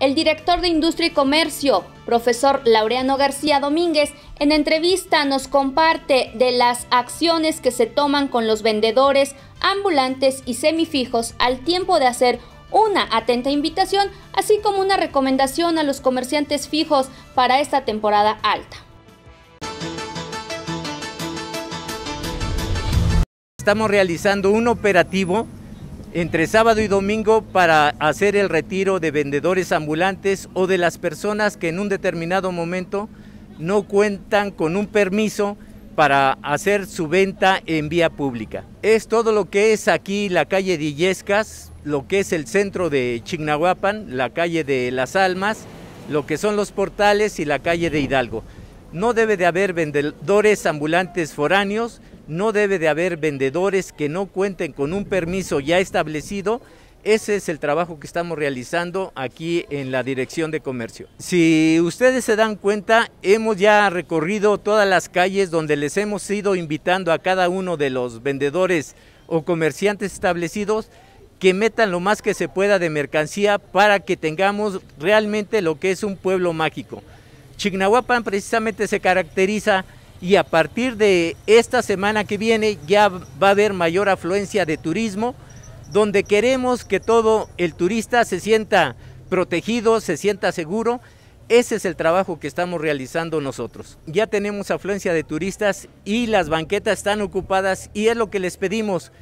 El director de Industria y Comercio, profesor Laureano García Domínguez, en entrevista nos comparte de las acciones que se toman con los vendedores ambulantes y semifijos al tiempo de hacer una atenta invitación, así como una recomendación a los comerciantes fijos para esta temporada alta. Estamos realizando un operativo entre sábado y domingo para hacer el retiro de vendedores ambulantes o de las personas que en un determinado momento no cuentan con un permiso para hacer su venta en vía pública. Es todo lo que es aquí la calle de Illescas, lo que es el centro de Chignahuapan, la calle de Las Almas, lo que son los portales y la calle de Hidalgo. No debe de haber vendedores ambulantes foráneos, no debe de haber vendedores que no cuenten con un permiso ya establecido. Ese es el trabajo que estamos realizando aquí en la Dirección de Comercio. Si ustedes se dan cuenta, hemos ya recorrido todas las calles donde les hemos ido invitando a cada uno de los vendedores o comerciantes establecidos que metan lo más que se pueda de mercancía para que tengamos realmente lo que es un pueblo mágico. Chignahuapan precisamente se caracteriza y a partir de esta semana que viene ya va a haber mayor afluencia de turismo, donde queremos que todo el turista se sienta protegido, se sienta seguro. Ese es el trabajo que estamos realizando nosotros. Ya tenemos afluencia de turistas y las banquetas están ocupadas y es lo que les pedimos,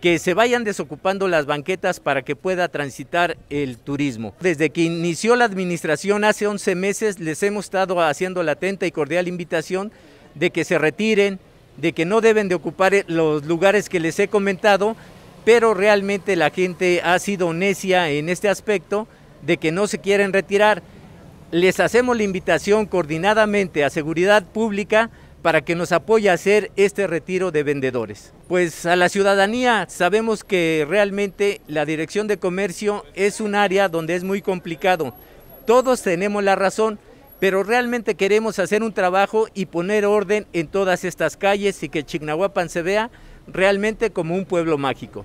que se vayan desocupando las banquetas para que pueda transitar el turismo. Desde que inició la administración hace 11 meses les hemos estado haciendo la atenta y cordial invitación de que se retiren, de que no deben de ocupar eh, los lugares que les he comentado, pero realmente la gente ha sido necia en este aspecto de que no se quieren retirar. Les hacemos la invitación coordinadamente a Seguridad Pública para que nos apoye a hacer este retiro de vendedores. Pues a la ciudadanía sabemos que realmente la Dirección de Comercio es un área donde es muy complicado. Todos tenemos la razón, pero realmente queremos hacer un trabajo y poner orden en todas estas calles y que Chignahuapan se vea realmente como un pueblo mágico.